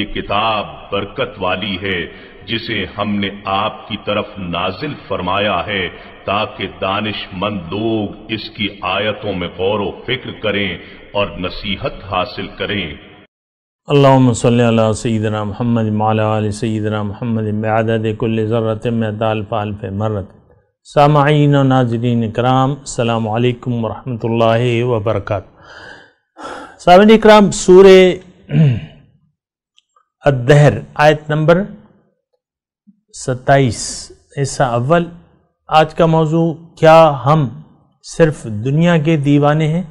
ये किताब बरकत वाली है जिसे हमने आपकी तरफ नाजिल फरमाया है ताकि दानिशमंद लोग इसकी आयतों में गौर फिक्र करें और नसीहत हासिल करें अल्लाम सल सईदना महमद सईदना महमद मदद कुल ज़रत में दालफ़ाल मरत सामाइन और नाजरीन कराम अल्लाम वरहमल वबरक सामिन कराम सूर अदहर आयत नंबर सत्ताईस ऐसा अव्वल आज का मौजू क्या हम सिर्फ दुनिया के दीवाने हैं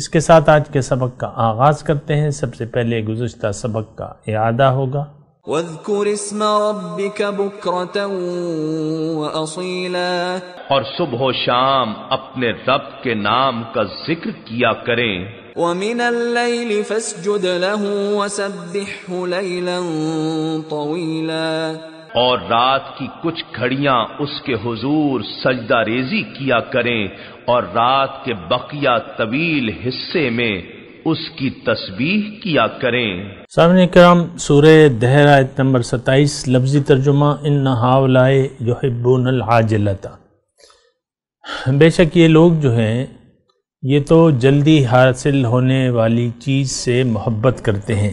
इसके साथ आज के सबक का आगाज करते हैं सबसे पहले गुजशत सबक का इरादा होगा और सुबह शाम अपने रब के नाम का जिक्र किया करें और रात की कुछ घड़ियां उसके हुजूर सजदा रेजी किया करें और रात के बकिया तवील हिस्से में उसकी तस्वीर किया करें सामने कराम सूर्य दहरा नंबर सताइस लफ्जी तर्जुमा इन नहावलाए जो हिब्बून हाजिलता बेशक ये लोग जो हैं ये तो जल्दी हासिल होने वाली चीज़ से मोहब्बत करते हैं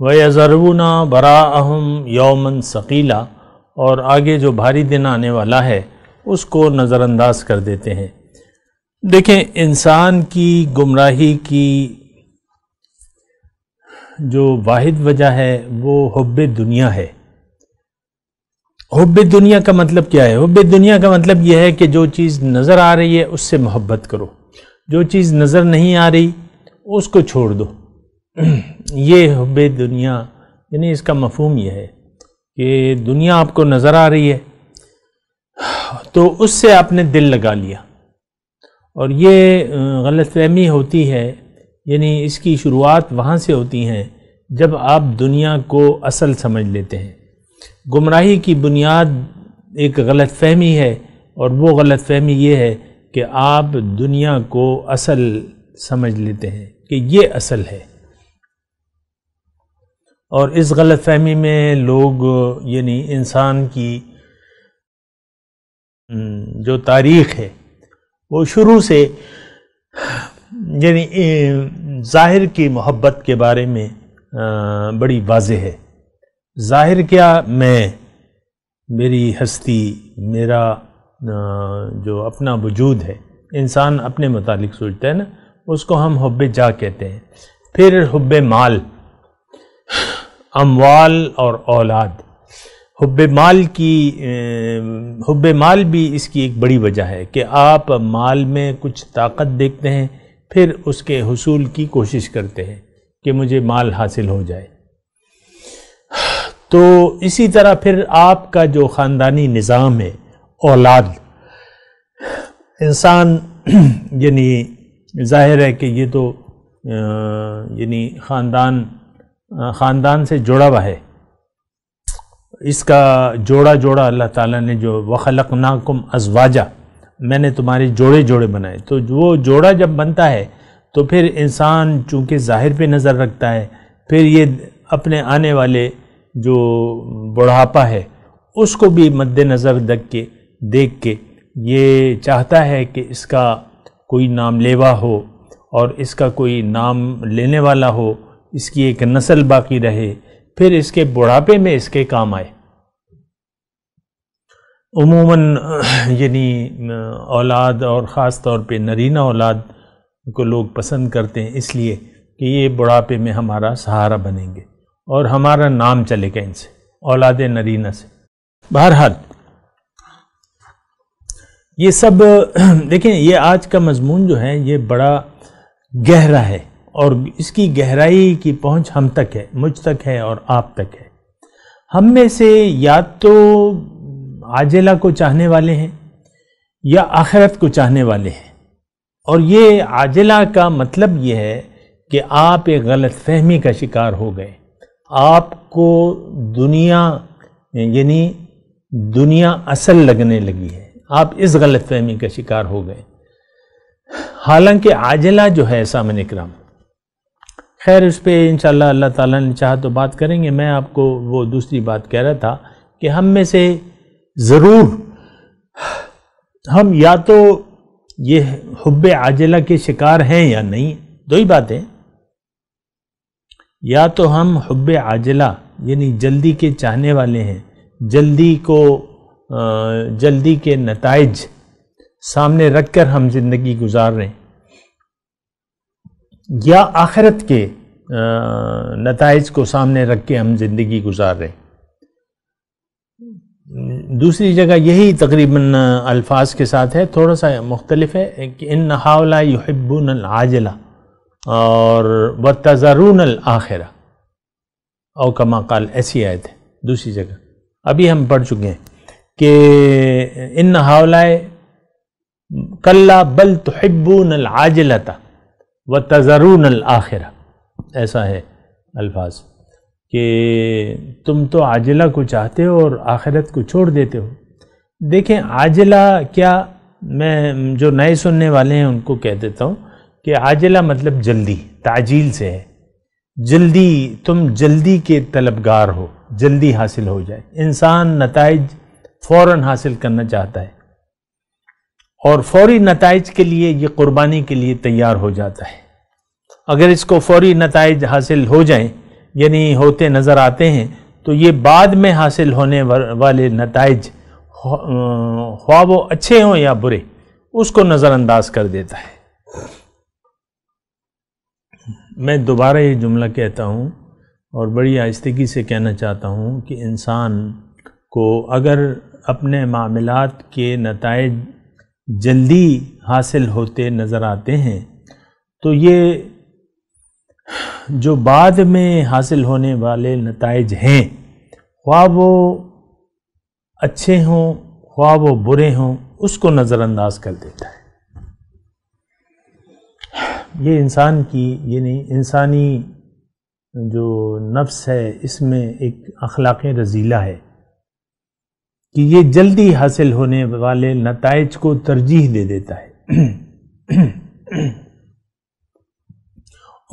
वह ज़रूना बरा अहम यौमन सकीला और आगे जो भारी दिन आने वाला है उसको नज़रअंदाज कर देते हैं देखें इंसान की गुमराही की जो वाहिद वजह है वो हब दुनिया है हब दुनिया का मतलब क्या है हब दुनिया का मतलब यह है कि जो चीज़ नज़र आ रही है उससे मोहब्बत करो जो चीज़ नज़र नहीं आ रही उसको छोड़ दो ये हब दुनिया यानी इसका मफहम यह है कि दुनिया आपको नज़र आ रही है तो उससे आपने दिल लगा लिया और ये गलत फहमी होती है यानी इसकी शुरुआत वहाँ से होती हैं जब आप दुनिया को असल समझ लेते हैं गुमराही की बुनियाद एक गलत फहमी है और वो गलत फहमी ये है कि आप दुनिया को असल समझ लेते हैं कि ये असल है और इस गलत फहमी में लोग यानी इंसान की हम्म, जो तारीख है वो शुरू से यानी ज़ाहिर की मोहब्बत के बारे में बड़ी वाज है ज़ाहिर क्या मैं मेरी हस्ती मेरा जो अपना वजूद है इंसान अपने मुतालिक सोचता है ना उसको हम हब जा कहते हैं फिर हब माल अमवाल और औलाद हब माल की हब माल भी इसकी एक बड़ी वजह है कि आप माल में कुछ ताकत देखते हैं फिर उसके हसूल की कोशिश करते हैं कि मुझे माल हासिल हो जाए तो इसी तरह फिर आपका जो ख़ानदानी निज़ाम है औलाद इंसान यानी जाहिर है कि ये तो यानी ख़ानदान ख़ानदान से जुड़ा हुआ है इसका जोड़ा जोड़ा अल्लाह ताला ने जो वखलक नाकुम अजवाजा मैंने तुम्हारे जोड़े जोड़े बनाए तो वो जोड़ा जब बनता है तो फिर इंसान चूँकि ज़ाहिर पे नज़र रखता है फिर ये अपने आने वाले जो बुढ़ापा है उसको भी मद्दनज़र रख के देख के ये चाहता है कि इसका कोई नाम लेवा हो और इसका कोई नाम लेने वाला हो इसकी एक नस्ल बाकी रहे फिर इसके बुढ़ापे में इसके काम आए उमूमन यानी औलाद और ख़ास तौर पे नरीना औलाद को लोग पसंद करते हैं इसलिए कि ये बुढ़ापे में हमारा सहारा बनेंगे और हमारा नाम चलेगा इनसे औलाद नरीना से बहरहाल ये सब देखें ये आज का मजमून जो है ये बड़ा गहरा है और इसकी गहराई की पहुंच हम तक है मुझ तक है और आप तक है हम में से या तो आजिला को चाहने वाले हैं या आखिरत को चाहने वाले हैं और ये आजिला का मतलब ये है कि आप एक गलत फहमी का शिकार हो गए आपको दुनिया यानी दुनिया असल लगने लगी है आप इस गलत फहमी का शिकार हो गए हालांकि आजला जो है सामने इक्राम खैर उस पर इन अल्लाह ताला ने चाह तो बात करेंगे मैं आपको वो दूसरी बात कह रहा था कि हम में से ज़रूर हम या तो ये हुब आजला के शिकार हैं या नहीं दो ही बातें या तो हम हब आजला यानी जल्दी के चाहने वाले हैं जल्दी को जल्दी के नतज सामने रख कर हम ज़िंदगी गुजार रहे हैं या आखिरत के नतज को सामने रख के हम ज़िंदगी गुजार रहे हैं दूसरी जगह यही तकरीबन अल्फाज के साथ है थोड़ा सा मुख्तलिफ है कि इन नहावला युहबुन आजला और व तजरून आखिर और कमाकाल ऐसी आयत है दूसरी जगह अभी हम पढ़ चुके हैं कि इन हावलाए कल्ला बल हिब्बू नल आजलता व तजरू नल आखिर ऐसा है अल्फाज कि तुम तो आजला को चाहते हो और आखिरत को छोड़ देते हो देखें आजला क्या मैं जो नए सुनने वाले हैं उनको कह देता हूँ कि आजिला मतलब जल्दी ताजील से है जल्दी तुम जल्दी के तलबगार हो जल्दी हासिल हो जाए इंसान नतज फ़ौर हासिल करना चाहता है और फौरी नतज के लिए ये कुर्बानी के लिए तैयार हो जाता है अगर इसको फौरी नतज हासिल हो जाए यानी होते नज़र आते हैं तो ये बाद में हासिल होने वाले नतज ख्वा वो अच्छे हों या बुरे उसको नज़रअंदाज कर देता है मैं दोबारा ये जुमला कहता हूँ और बड़ी आस्तगी से कहना चाहता हूँ कि इंसान को अगर अपने मामलात के नतज जल्दी हासिल होते नज़र आते हैं तो ये जो बाद में हासिल होने वाले नतज हैं ख्वा वो अच्छे हों ख्वा वो बुरे हों उसको नज़रअंदाज कर देता है ये इंसान की यानी इंसानी जो नफ्स है इसमें एक अखलाक़ रजीला है कि ये जल्दी हासिल होने वाले नतज को तरजीह दे देता है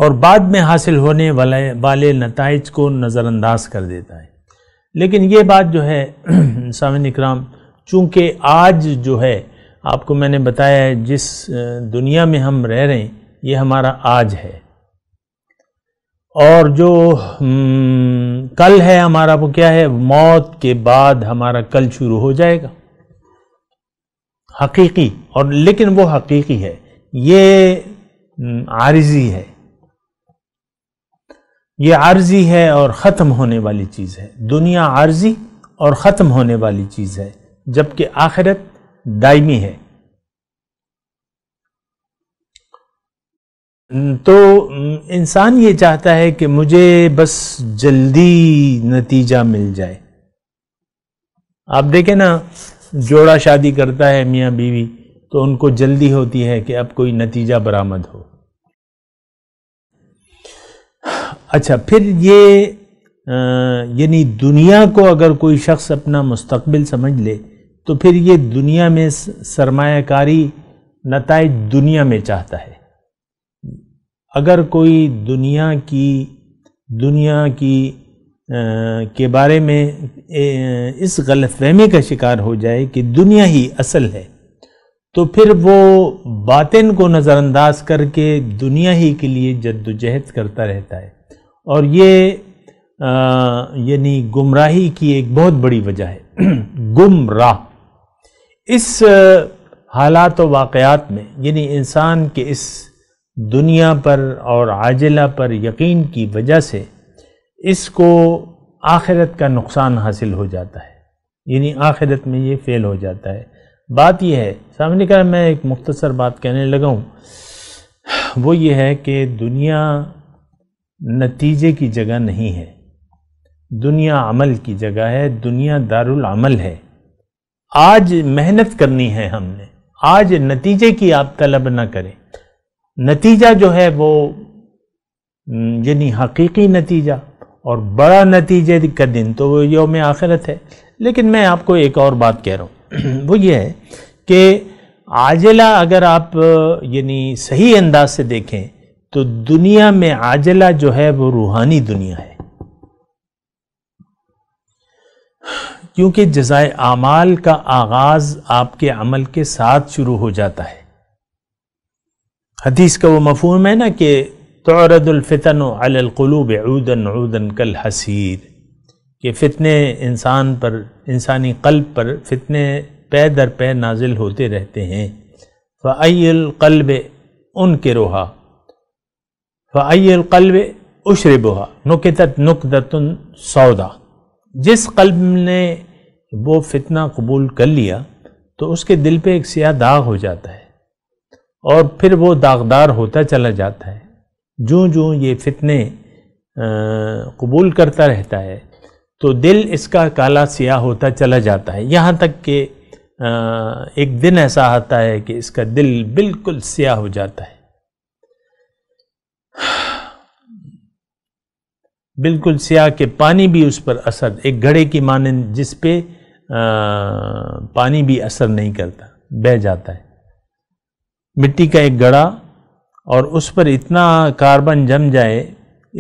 और बाद में हासिल होने वाले वाले नतज को नज़रअंदाज कर देता है लेकिन ये बात जो है सामिन इकराम चूँकि आज जो है आपको मैंने बताया है जिस दुनिया में हम रह रहे हैं ये हमारा आज है और जो हम्म, कल है हमारा वो क्या है मौत के बाद हमारा कल शुरू हो जाएगा हकीकी और लेकिन वो हकीकी है ये हम्म, आरजी है ये आरजी है और ख़त्म होने वाली चीज़ है दुनिया आरजी और ख़त्म होने वाली चीज़ है जबकि आखिरत दायमी है हम्म, तो हम्म, इंसान ये चाहता है कि मुझे बस जल्दी नतीजा मिल जाए आप देखें ना जोड़ा शादी करता है मियाँ बीवी तो उनको जल्दी होती है कि अब कोई नतीजा बरामद हो अच्छा फिर ये यानी दुनिया को अगर कोई शख्स अपना मुस्तबिल समझ ले तो फिर ये दुनिया में सरमाकारी नतज दुनिया में चाहता है अगर कोई दुनिया की दुनिया की आ, के बारे में ए, इस गलतफहमी का शिकार हो जाए कि दुनिया ही असल है तो फिर वो बातिन को नज़रअंदाज करके दुनिया ही के लिए जद्दोजहद करता रहता है और ये यानी गुमराही की एक बहुत बड़ी वजह है गुमराह इस हालात व वाक़ात में यानी इंसान के इस दुनिया पर और आजिला पर यकीन की वजह से इसको आखिरत का नुकसान हासिल हो जाता है यानी आखिरत में ये फेल हो जाता है बात यह है सामने का मैं एक मुख्तसर बात कहने लगा हूँ वो ये है कि दुनिया नतीजे की जगह नहीं है दुनिया अमल की जगह है दुनिया दारुल अमल है आज मेहनत करनी है हमने आज नतीजे की आप तलब ना करें नतीजा जो है वो हम्म, यानी हकीकी नतीजा और बड़ा नतीजे का दिन तो वो योम आखिरत है लेकिन मैं आपको एक और बात कह रहा हूँ वो ये है कि आजला अगर आप यानी सही अंदाज से देखें तो दुनिया में आजला जो है वो रूहानी दुनिया है क्योंकि जजाय आमाल का आगाज़ आपके अमल के साथ शुरू हो जाता है हदीस का वो मफहम है ना कि तोरदुलफ़ितन अलकलूब ऊदन ऊदन कल हसीर के फ़ितने इंसान पर इंसानी कल्ब पर फितने पै दर पै नाजिल होते रहते हैं फ़ैलकल्ब उनके रोहा फ़ैलकल्ब उशरबहा नुकदत नुकदतन सौदा जिस कल्ब ने वो फितना कबूल कर लिया तो उसके दिल पे एक सियाह दाग हो जाता है और फिर वो दागदार होता चला जाता है जो जो ये फितने कबूल करता रहता है तो दिल इसका काला सियाह होता चला जाता है यहाँ तक कि एक दिन ऐसा आता है कि इसका दिल बिल्कुल सियाह हो जाता है बिल्कुल सियाह के पानी भी उस पर असर एक घड़े की माने जिस पे आ, पानी भी असर नहीं करता बह जाता है मिट्टी का एक गड़ा और उस पर इतना कार्बन जम जाए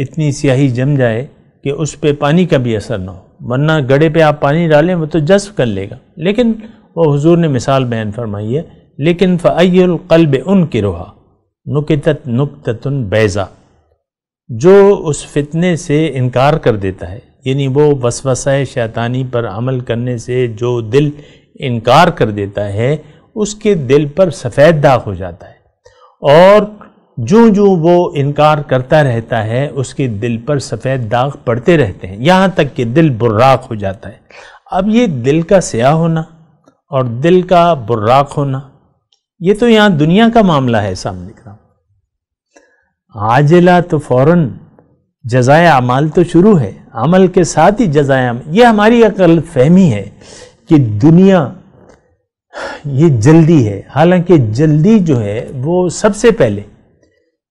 इतनी स्याही जम जाए कि उस पर पानी का भी असर ना हो वरना गड़े पे आप पानी डालें वो तो जज्ब कर लेगा लेकिन वो हुजूर ने मिसाल बयान फरमाई है लेकिन फ़ैलकल्ब उन के रोहा नुकतत नुकतन बैज़ा जो उस फितने से इनकार कर देता है यानी वो वसवसा शैतानी पर अमल करने से जो दिल इनकार कर देता है उसके दिल पर सफ़ेद दाग हो जाता है और जो जो वो इनकार करता रहता है उसके दिल पर सफ़ेद दाग पड़ते रहते हैं यहाँ तक कि दिल बुर्राक हो जाता है अब ये दिल का स्याह होना और दिल का बुर्राक होना ये तो यहाँ दुनिया का मामला है सामने का आजिला तो फौरन जजाय अमाल तो शुरू है अमल के साथ ही जजाय ये हमारी अकल फहमी है कि दुनिया ये जल्दी है हालांकि जल्दी जो है वो सबसे पहले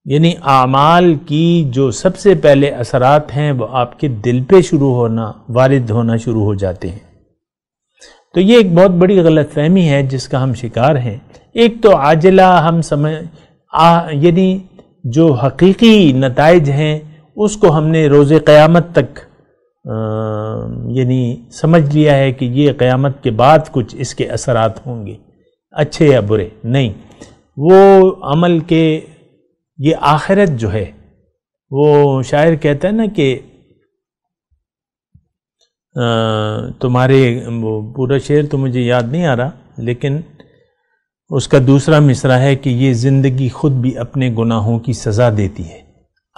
यानी आमाल की जो सबसे पहले असरात हैं वो आपके दिल पे शुरू होना वारिद होना शुरू हो जाते हैं तो ये एक बहुत बड़ी गलतफहमी है जिसका हम शिकार हैं एक तो आजला हम समय यानी जो हकीकी नतज हैं उसको हमने रोज़ क़यामत तक यानी समझ लिया है कि ये क़यामत के बाद कुछ इसके असरात होंगे अच्छे या बुरे नहीं वो अमल के ये आखिरत जो है वो शायर कहता है ना कि तुम्हारे वो पूरा शेर तो मुझे याद नहीं आ रहा लेकिन उसका दूसरा मिसरा है कि ये ज़िंदगी खुद भी अपने गुनाहों की सज़ा देती है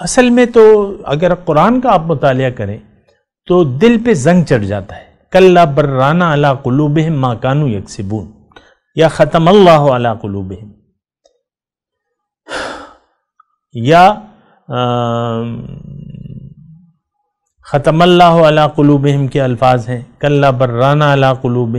असल में तो अगर कुरान का आप मुताल करें तो दिल पे जंग चढ़ जाता है कल्ला बर्राना अला कुलूब माकानू यकसिबून या ख़तम अल्लाह अला कुलूब या ख़त्म अल्लाह अला कुलूब के अल्फाज हैं कल्ला बर्राना अला कुलूब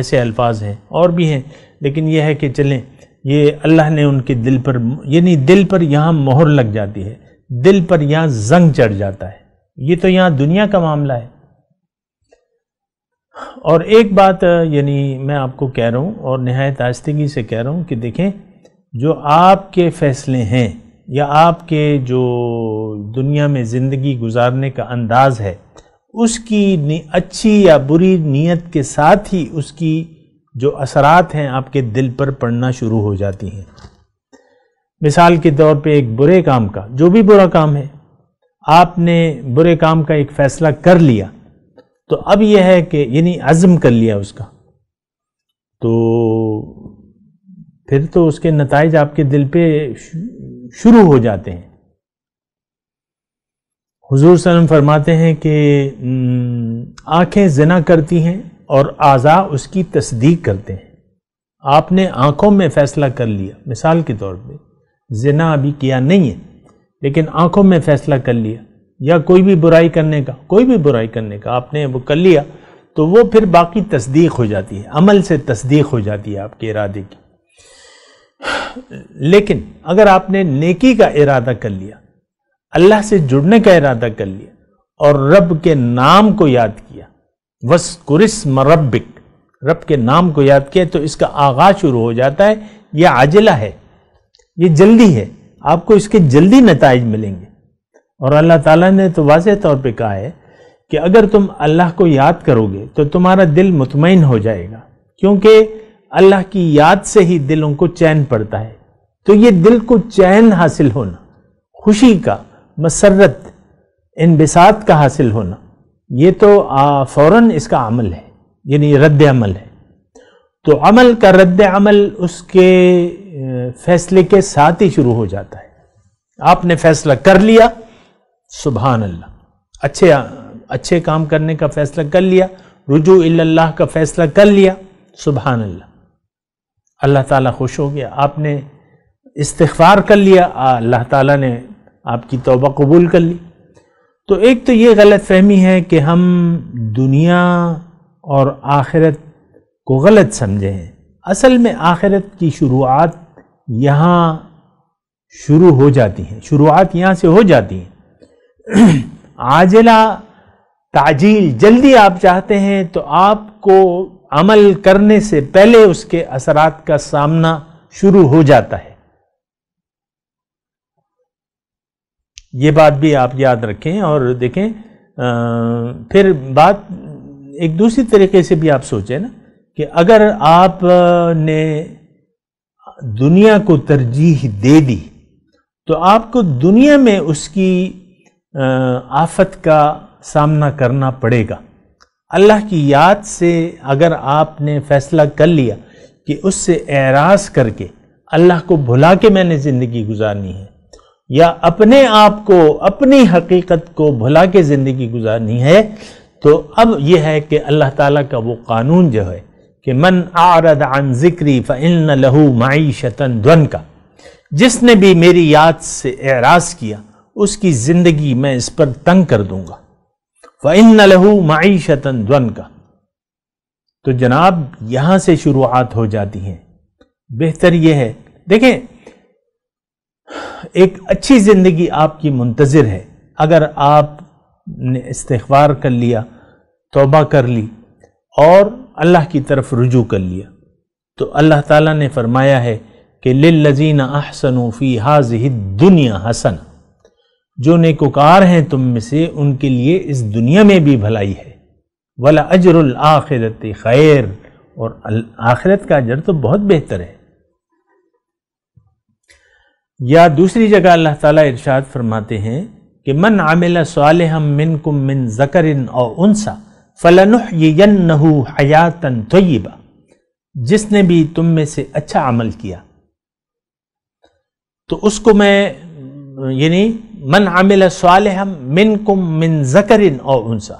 ऐसे अल्फाज हैं और भी हैं लेकिन यह है कि चलें ये अल्लाह ने उनके दिल पर यानी दिल पर यहाँ मोहर लग जाती है दिल पर यहाँ जंग चढ़ जाता है ये तो यहाँ दुनिया का मामला है और एक बात यानी मैं आपको कह रहा हूँ और नहायत आस्तगी से कह रहा हूँ कि देखें जो आपके फैसले हैं या आपके जो दुनिया में ज़िंदगी गुजारने का अंदाज़ है उसकी अच्छी या बुरी नीयत के साथ ही उसकी जो असरात हैं आपके दिल पर पड़ना शुरू हो जाती हैं मिसाल के तौर पे एक बुरे काम का जो भी बुरा काम है आपने बुरे काम का एक फैसला कर लिया तो अब यह है कि यानी अज़म कर लिया उसका तो फिर तो उसके नतज आपके दिल पे शुरू हो जाते हैं हुजूर सलम फरमाते हैं कि आंखें जना करती हैं और आज़ा उसकी तस्दीक करते हैं आपने आंखों में फैसला कर लिया मिसाल के तौर पे जना अभी किया नहीं है लेकिन आंखों में फैसला कर लिया या कोई भी बुराई करने का कोई भी बुराई करने का आपने वो कर लिया तो वो फिर बाकी तस्दीक हो जाती है अमल से तस्दीक हो जाती है आपके इरादे की लेकिन अगर आपने नेकी का इरादा कर लिया अल्लाह से जुड़ने का इरादा कर लिया और रब के नाम को याद किया वस कुरिस मरबिक रब के नाम को याद किया तो इसका आगाज शुरू हो जाता है यह आजिला है ये जल्दी है आपको इसके जल्दी नतज मिलेंगे और अल्लाह ताला ने तो वाज तौर पे कहा है कि अगर तुम अल्लाह को याद करोगे तो तुम्हारा दिल मुतमिन हो जाएगा क्योंकि अल्लाह की याद से ही दिलों को चैन पड़ता है तो ये दिल को चैन हासिल होना खुशी का मसरत इनबिसात का हासिल होना ये तो फ़ौर इसका अमल है यानी रद्द अमल है तो अमल का रद्द अमल उसके फैसले के साथ ही शुरू हो जाता है आपने फैसला कर लिया सुबह अल्लाह अच्छे अच्छे काम करने का फैसला कर लिया रुजू अल्लाह का फैसला कर लिया सुबह अल्लाह अल्लाह ताला खुश हो गया आपने इस्तार कर लिया अल्लाह ताला ने आपकी तोबा कबूल कर ली तो एक तो ये गलत फहमी है कि हम दुनिया और आखिरत को गलत समझे हैं असल में आखिरत की शुरुआत यहाँ शुरू हो जाती हैं शुरुआत यहाँ से हो जाती है आजला ताजील जल्दी आप चाहते हैं तो आपको अमल करने से पहले उसके असरात का सामना शुरू हो जाता है ये बात भी आप याद रखें और देखें आ, फिर बात एक दूसरी तरीके से भी आप सोचें ना कि अगर आपने दुनिया को तरजीह दे दी तो आपको दुनिया में उसकी आफत का सामना करना पड़ेगा अल्लाह की याद से अगर आपने फैसला कर लिया कि उससे एराज करके अल्लाह को भुला के मैंने ज़िंदगी गुजारनी है या अपने आप को अपनी हकीकत को भुला के ज़िंदगी गुजारनी है तो अब यह है कि अल्लाह ताला का वो कानून जो है कि मन आरद अन जिक्री फ़िन लहू मीशतन ध्वन का जिसने भी मेरी याद से एराज किया उसकी ज़िंदगी मैं इस पर तंग कर दूंगा फ़िन लहू मीशतन ध्वन का तो जनाब यहां से शुरुआत हो जाती है बेहतर यह है देखें एक अच्छी ज़िंदगी आपकी मुंतज़र है अगर आपने इस्तवार कर लिया तोबा कर ली और अल्लाह की तरफ रुजू कर लिया तो अल्लाह ताला ने फरमाया है कि लजीन अहसन फ़ी हाजह दुनिया हसन जो नेकोकार हैं तुम में से उनके लिए इस दुनिया में भी भलाई है वला अजरुल आखिरत खैर और आखिरत का अजर तो बहुत बेहतर है या दूसरी जगह अल्लाह ताला इरशाद फरमाते हैं कि मन आमिला साल हम मिन कुम मिन जकरिन और उनसा फ़लनुहू हयातन तयबा जिसने भी तुम में से अच्छा अमल किया तो उसको मैं यानी मन आमिल सवाल हम मिन कुम मिन जकरिन और उनसा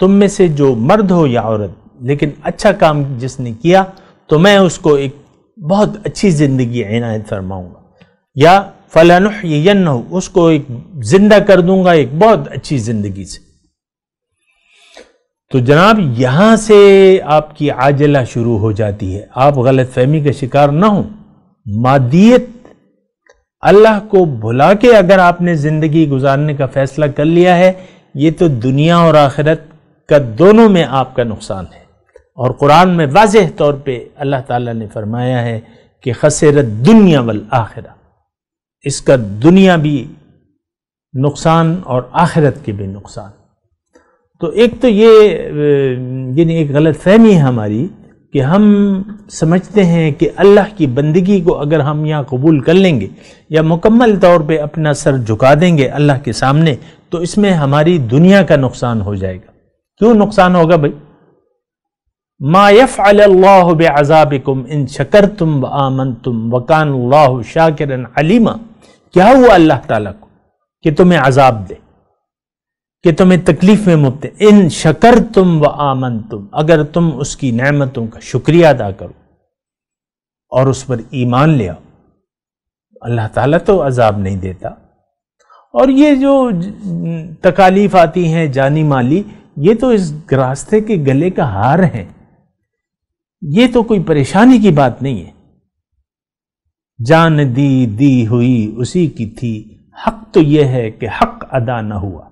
तुम में से जो मर्द हो या औरत लेकिन अच्छा काम जिसने किया तो मैं उसको एक बहुत अच्छी ज़िंदगी इनायत फरमाऊँगा या फ़लान उसको एक ज़िंदा कर दूंगा एक बहुत अच्छी ज़िंदगी से तो जनाब यहाँ से आपकी आजला शुरू हो जाती है आप गलत फहमी का शिकार ना हो मादियत अल्लाह को भुला के अगर आपने ज़िंदगी गुजारने का फैसला कर लिया है ये तो दुनिया और आखिरत का दोनों में आपका नुकसान है और कुरान में वाज तौर पर अल्लाह ताला ने फरमाया है कि खसरत दुनिया वल आखिरा इसका दुनिया भी नुकसान और आखिरत के भी नुकसान तो एक तो ये यानी एक गलत फहमी है हमारी कि हम समझते हैं कि अल्लाह की बंदगी को अगर हम यहाँ कबूल कर लेंगे या मुकम्मल तौर पे अपना सर झुका देंगे अल्लाह के सामने तो इसमें हमारी दुनिया का नुकसान हो जाएगा क्यों नुकसान होगा भाई मायफ़ अल्लाहबाबिकुम इन शकर तुम व आमन तुम वकान शाकिर अलीमा क्या हुआ अल्लाह ताला को कि तुम्हें अजाब दे कि तुम्हें तकलीफ में मुक्त इन शकर तुम व आमन तुम अगर तुम उसकी नमतों का शुक्रिया अदा करो और उस पर ईमान ले आओ अल्लाह ताला तो अजाब नहीं देता और ये जो तकालीफ आती हैं जानी माली ये तो इस रास्ते के गले का हार है ये तो कोई परेशानी की बात नहीं है जान दी दी हुई उसी की थी हक तो यह है कि हक अदा न हुआ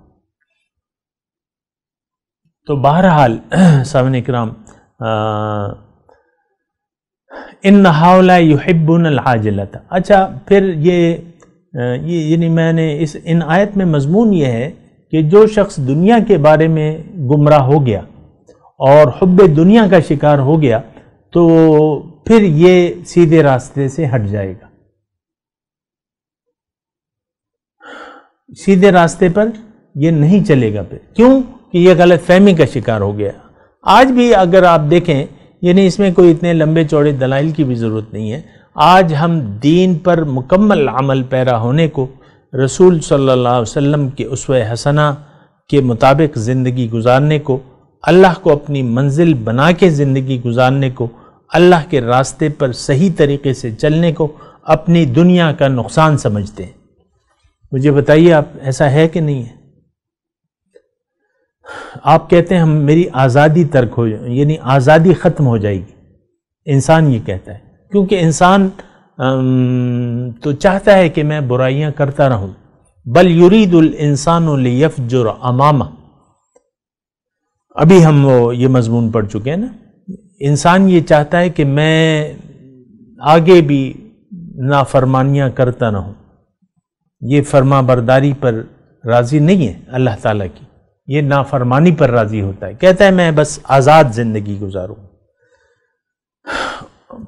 तो बहरहाल सामने इक्राम इन नहावला युहिबुन हाजलता अच्छा फिर ये ये यानी मैंने इस इन आयत में मजमून ये है कि जो शख्स दुनिया के बारे में गुमराह हो गया और हब दुनिया का शिकार हो गया तो फिर ये सीधे रास्ते से हट जाएगा सीधे रास्ते पर ये नहीं चलेगा फिर क्यों कि यह गलत फहमी का शिकार हो गया आज भी अगर आप देखें यानी इसमें कोई इतने लंबे चौड़े दलाइल की भी ज़रूरत नहीं है आज हम दीन पर मुकम्मल अमल पैरा होने को रसूल सल्ला वसम के उसव हसना के मुताबिक ज़िंदगी गुजारने को अल्लाह को अपनी मंजिल बना के ज़िंदगी गुजारने को अल्लाह के रास्ते पर सही तरीके से चलने को अपनी दुनिया का नुकसान समझते हैं मुझे बताइए आप ऐसा है कि नहीं है आप कहते हैं हम मेरी आज़ादी तर्क हो यानी आज़ादी ख़त्म हो जाएगी इंसान ये कहता है क्योंकि इंसान तो चाहता है कि मैं बुराइयां करता रहूं बल युरीदुल इंसान जुर अमामा अभी हम वो ये मजमून पढ़ चुके हैं ना इंसान ये चाहता है कि मैं आगे भी नाफरमानियाँ करता रहूं ये फरमा बरदारी पर राज़ी नहीं है अल्लाह ताला की ये नाफरमानी पर राजी होता है कहता है मैं बस आज़ाद ज़िंदगी गुजारूँ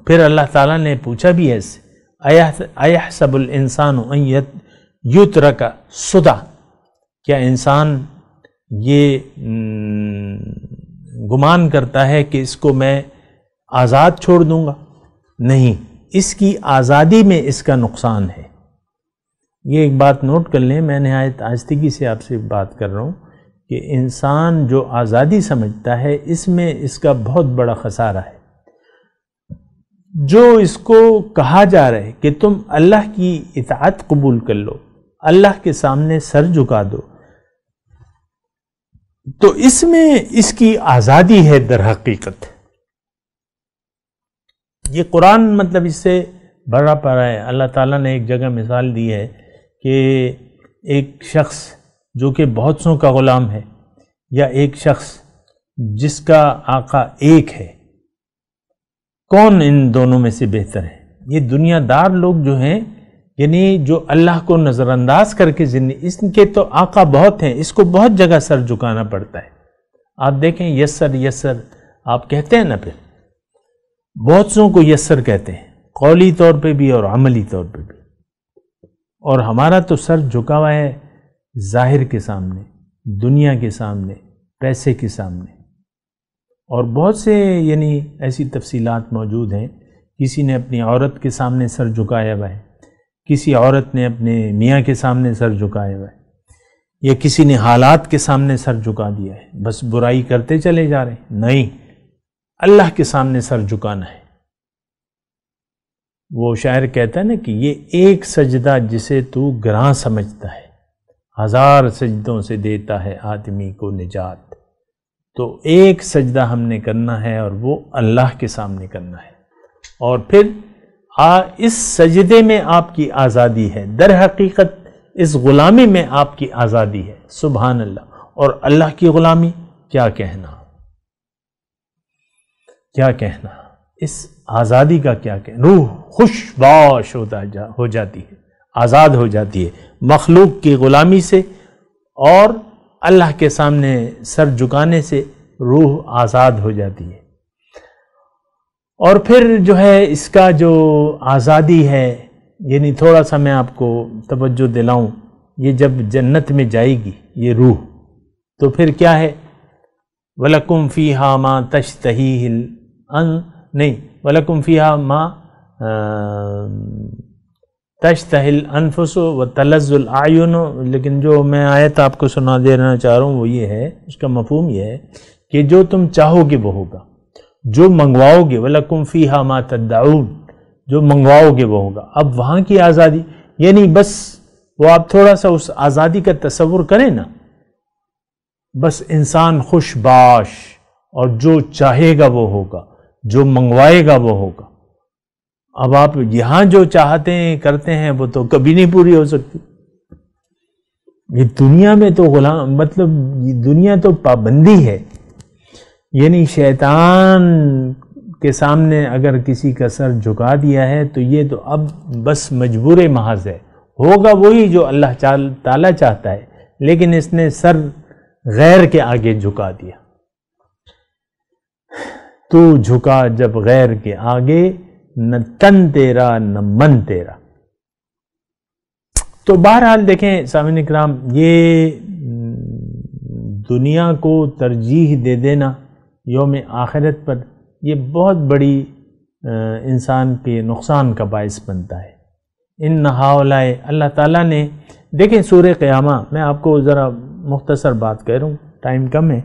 फिर अल्लाह ताला ने पूछा भी ऐसे आया सबुल इंसान युत रखा सुदा क्या इंसान ये गुमान करता है कि इसको मैं आज़ाद छोड़ दूंगा नहीं इसकी आज़ादी में इसका नुकसान है ये एक बात नोट कर लें मैं नहायत आजतगी से आपसे बात कर रहा हूँ कि इंसान जो आज़ादी समझता है इसमें इसका बहुत बड़ा खसारा है जो इसको कहा जा रहा है कि तुम अल्लाह की इतात कबूल कर लो अल्लाह के सामने सर झुका दो तो इसमें इसकी आज़ादी है दर हकीकत ये कुरान मतलब इससे बड़ा पड़ा है अल्लाह ताला ने एक जगह मिसाल दी है कि एक शख्स जो कि बहुत सौ का ग़ुलाम है या एक शख्स जिसका आका एक है कौन इन दोनों में से बेहतर है ये दुनियादार लोग जो हैं यानी जो अल्लाह को नज़रअंदाज करके जिंदगी इसके तो आका बहुत हैं इसको बहुत जगह सर झुकाना पड़ता है आप देखें यसर यसर आप कहते हैं ना फिर बहुत सौ को यसर कहते हैं कौली तौर पे भी और अमली तौर पे भी और हमारा तो सर झुका हुआ है जाहिर के सामने दुनिया के सामने पैसे के सामने और बहुत से यानी ऐसी तफसीलात मौजूद हैं किसी ने अपनी औरत के सामने सर झुकाया हुआ है किसी औरत ने अपने मियाँ के सामने सर झुकाया हुआ है या किसी ने हालात के सामने सर झुका दिया है बस बुराई करते चले जा रहे हैं नहीं अल्लाह के सामने सर झुकाना है वो शायर कहता है ना कि ये एक सजदा जिसे तू ग्रां समझता है हजार सजदों से देता है आदमी को निजात तो एक सजदा हमने करना है और वो अल्लाह के सामने करना है और फिर आ, इस सजदे में आपकी आज़ादी है दर हकीकत इस ग़ुलामी में आपकी आज़ादी है सुबहान अल्लाह और अल्लाह की ग़ुलामी क्या कहना क्या कहना इस आज़ादी का क्या कहना रूह खुशबाश होता जा हो जाती है आज़ाद हो जाती है मखलूक की ग़ुलामी से और अल्लाह के सामने सर झुकाने से रूह आज़ाद हो जाती है और फिर जो है इसका जो आज़ादी है यानी थोड़ा सा मैं आपको तवज्जो दिलाऊं ये जब जन्नत में जाएगी ये रूह तो फिर क्या है वलकुम फ़ी हा माँ तश अं, नहीं वलकुम फ़ी हा माँ अं, तशतहिल अनफसो व तलजुल आयुन लेकिन जो मैं आयत आपको सुना देना चाह रहा हूँ वो ये है उसका मफहम ये है कि जो तुम चाहोगे वो होगा जो मंगवाओगे वला कुम्फी हामा तदाउन जो मंगवाओगे वो होगा अब वहाँ की आज़ादी यानी बस वो आप थोड़ा सा उस आज़ादी का तस्वुर करें ना बस इंसान खुशबाश और जो चाहेगा वो होगा जो मंगवाएगा वो होगा अब आप यहां जो चाहते हैं करते हैं वो तो कभी नहीं पूरी हो सकती ये दुनिया में तो गुलाम मतलब ये दुनिया तो पाबंदी है यानी शैतान के सामने अगर किसी का सर झुका दिया है तो ये तो अब बस मजबूर महाज है होगा वही जो अल्लाह ताला चाहता है लेकिन इसने सर गैर के आगे झुका दिया तू तो झुका जब गैर के आगे न तन तेरा न मन तेरा तो बहरहाल देखें सामिन इक्राम ये दुनिया को तरजीह दे देना योम आखिरत पर यह बहुत बड़ी इंसान के नुकसान का बायस बनता है इन नहावलाए अल्लाह ताला ने देखें सूर्य क़्यामा मैं आपको ज़रा मुख्तसर बात कह रहा हूँ टाइम कम है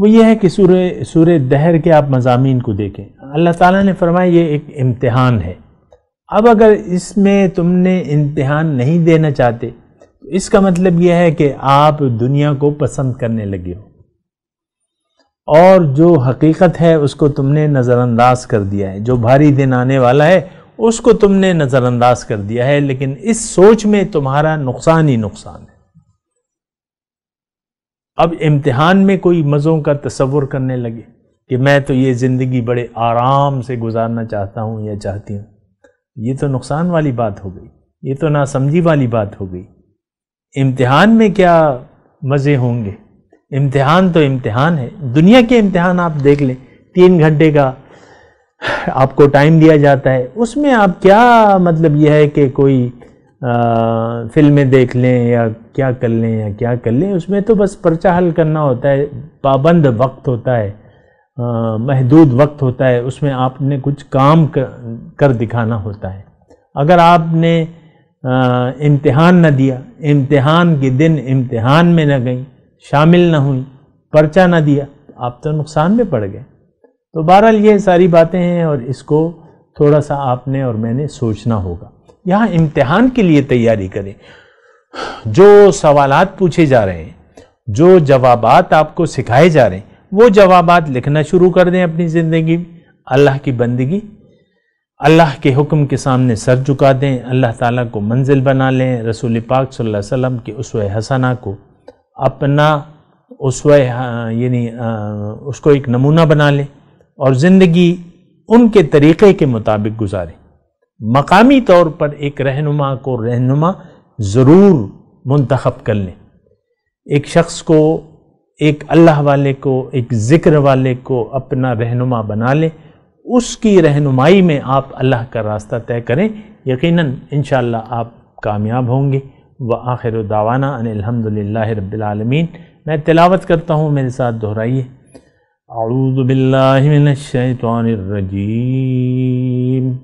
वो ये है कि सूर सूर दहर के आप मजामी को देखें अल्लाह ताला ने फरमाया ये एक इम्तहान है अब अगर इसमें तुमने इम्तहान नहीं देना चाहते तो इसका मतलब यह है कि आप दुनिया को पसंद करने लगे हो और जो हकीकत है उसको तुमने नज़रअंदाज कर दिया है जो भारी दिन आने वाला है उसको तुमने नज़रअंदाज कर दिया है लेकिन इस सोच में तुम्हारा नुकसान ही नुकसान अब इम्तिहान में कोई मज़ों का तस्वुर करने लगे कि मैं तो ये ज़िंदगी बड़े आराम से गुजारना चाहता हूँ या चाहती हूँ ये तो नुकसान वाली बात हो गई ये तो नासमझी वाली बात हो गई इम्तिहान में क्या मज़े होंगे इम्तिहान तो इम्तिहान है दुनिया के इम्तिहान आप देख लें तीन घंटे का आपको टाइम दिया जाता है उसमें आप क्या मतलब यह है कि कोई फिल्में देख लें या क्या कर लें या क्या कर लें उसमें तो बस पर्चा हल करना होता है पाबंद वक्त होता है महदूद वक्त होता है उसमें आपने कुछ काम कर, कर दिखाना होता है अगर आपने इम्तहान न दिया इम्तहान के दिन इम्तहान में न गई शामिल न हुई पर्चा न दिया तो आप तो नुकसान में पड़ गए तो बहरहाल ये सारी बातें हैं और इसको थोड़ा सा आपने और मैंने सोचना होगा यहां इम्तिहान के लिए तैयारी करें जो सवाल पूछे जा रहे हैं जो जवाब आपको सिखाए जा रहे हैं वो जवाब लिखना शुरू कर दें अपनी ज़िंदगी में अल्लाह की बंदगी अल्लाह के हुक्म के सामने सर झुका दें अल्लाह ताला को मंजिल बना लें रसूल पाक सल्लल्लाहु अलैहि वसल्लम के उस हसना को अपना उस हाँ, यानी उसको एक नमूना बना लें और ज़िंदगी उनके तरीक़े के मुताबिक गुजारें मकामी तौर पर एक रहनुमा को रहनुमा ज़रूर मंतखब कर लें एक शख्स को एक अल्लाह वाले को एक ज़िक्र वाले को अपना रहनुमा बना लें उसकी रहनुमाई में आप अल्लाह का रास्ता तय करें यकीन इन आप कामयाब होंगे व आखिर दावाना अनिलहमदिल्ला रबालमीन मैं तिलावत करता हूँ मेरे साथ दोहराइए अरुदबिल्लिनशैतरजीम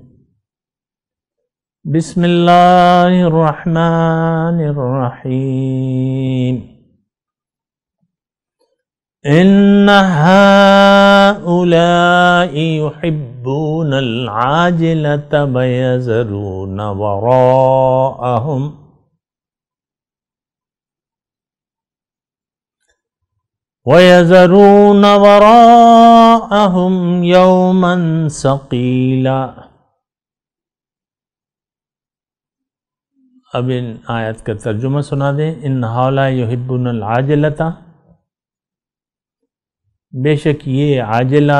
بسم الله الرحمن الرحيم إن هؤلاء يحبون العاجلة ويذرون وراءهم ويذرون وراءهم يوما ثقيلا अब इन आयत का तर्जुमा सुना दें इन हौला आजलता बेशक ये आजला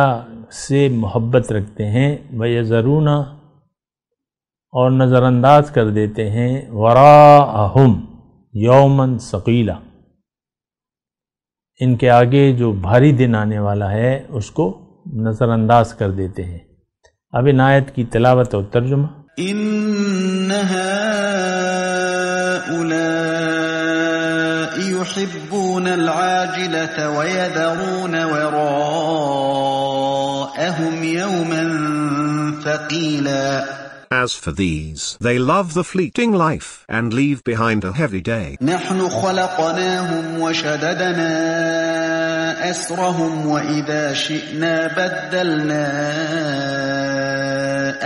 से मोहब्बत रखते हैं वह और नज़रअंदाज कर देते हैं वरा अहम यौमन शकीला इनके आगे जो भारी दिन आने वाला है उसको नज़रअंदाज कर देते हैं अब इन आयत की तलावत और तर्जुमा يحبون العاجلة ويذرون وراءهم يوما ثقيلا As for these, they love the fleeting life and leave behind a heavy day. نحن خلقناهم وشددنا أسرهم وإذا شئنا بدلنا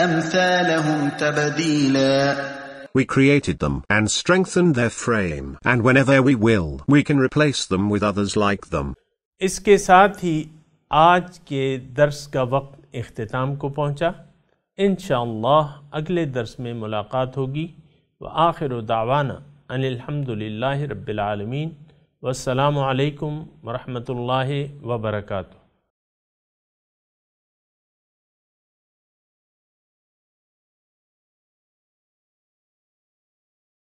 أمثالهم تبديلاً We created them and strengthened their frame and whenever we will we can replace them with others like them. इसके साथ ही आज के दर्स का वक्त अख्ताम को पहुंचा इन अगले दर्स में मुलाकात होगी व आखिर दावाना अनिलहमदिल्ला रबालमीन वालकम वरहमल वर्का